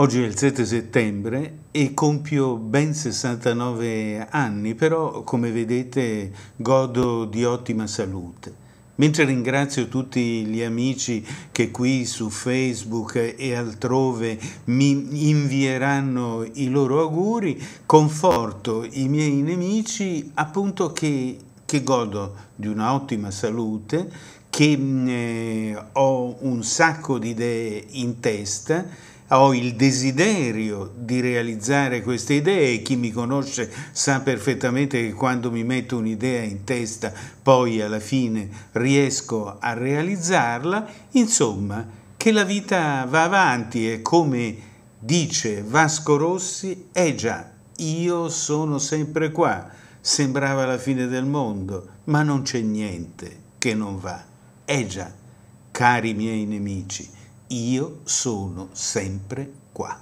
Oggi è il 7 settembre e compio ben 69 anni, però come vedete godo di ottima salute. Mentre ringrazio tutti gli amici che qui su Facebook e altrove mi invieranno i loro auguri, conforto i miei nemici appunto che, che godo di un'ottima salute che mm, eh, ho un sacco di idee in testa, ho il desiderio di realizzare queste idee e chi mi conosce sa perfettamente che quando mi metto un'idea in testa poi alla fine riesco a realizzarla, insomma che la vita va avanti e come dice Vasco Rossi, è eh già, io sono sempre qua, sembrava la fine del mondo, ma non c'è niente che non va. Eh già, cari miei nemici, io sono sempre qua.